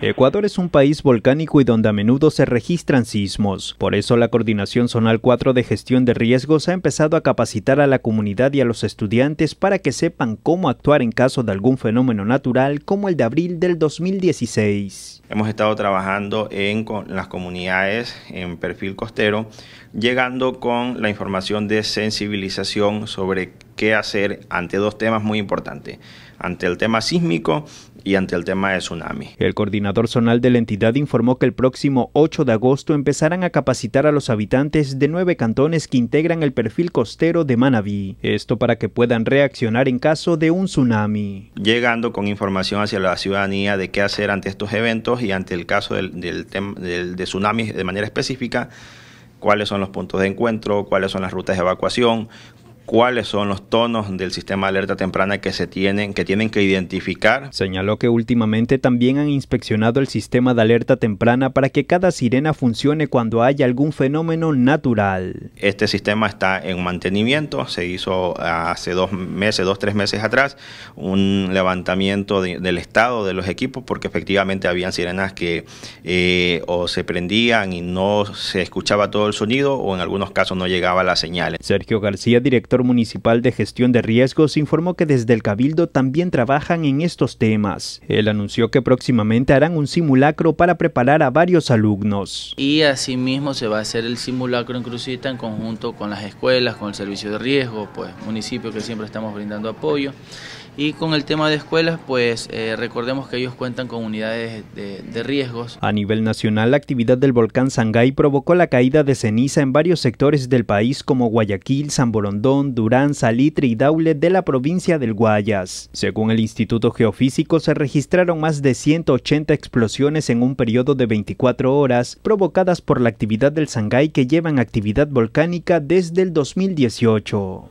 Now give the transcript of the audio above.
Ecuador es un país volcánico y donde a menudo se registran sismos. Por eso la Coordinación Zonal 4 de Gestión de Riesgos ha empezado a capacitar a la comunidad y a los estudiantes para que sepan cómo actuar en caso de algún fenómeno natural como el de abril del 2016. Hemos estado trabajando en las comunidades en perfil costero, llegando con la información de sensibilización sobre qué hacer ante dos temas muy importantes, ante el tema sísmico y ante el tema de tsunami. El coordinador zonal de la entidad informó que el próximo 8 de agosto empezarán a capacitar a los habitantes de nueve cantones que integran el perfil costero de Manabí, esto para que puedan reaccionar en caso de un tsunami. Llegando con información hacia la ciudadanía de qué hacer ante estos eventos y ante el caso del, del, de tsunamis de manera específica, cuáles son los puntos de encuentro, cuáles son las rutas de evacuación, cuáles son los tonos del sistema de alerta temprana que se tienen, que tienen que identificar. Señaló que últimamente también han inspeccionado el sistema de alerta temprana para que cada sirena funcione cuando haya algún fenómeno natural. Este sistema está en mantenimiento, se hizo ah, hace dos meses, dos, tres meses atrás, un levantamiento del estado de los equipos porque efectivamente habían sirenas que eh, o se prendían y no se escuchaba todo el sonido o en algunos casos no llegaba la señal. Sergio García, director municipal de gestión de riesgos, informó que desde el Cabildo también trabajan en estos temas. Él anunció que próximamente harán un simulacro para preparar a varios alumnos. Y asimismo se va a hacer el simulacro en Cruzita en conjunto con las escuelas, con el servicio de riesgo, pues municipio que siempre estamos brindando apoyo. Y con el tema de escuelas, pues eh, recordemos que ellos cuentan con unidades de, riesgos. A nivel nacional, la actividad del volcán Sangay provocó la caída de ceniza en varios sectores del país como Guayaquil, San Borondón, Durán, Salitre y Daule de la provincia del Guayas. Según el Instituto Geofísico, se registraron más de 180 explosiones en un periodo de 24 horas, provocadas por la actividad del Sangay que llevan actividad volcánica desde el 2018.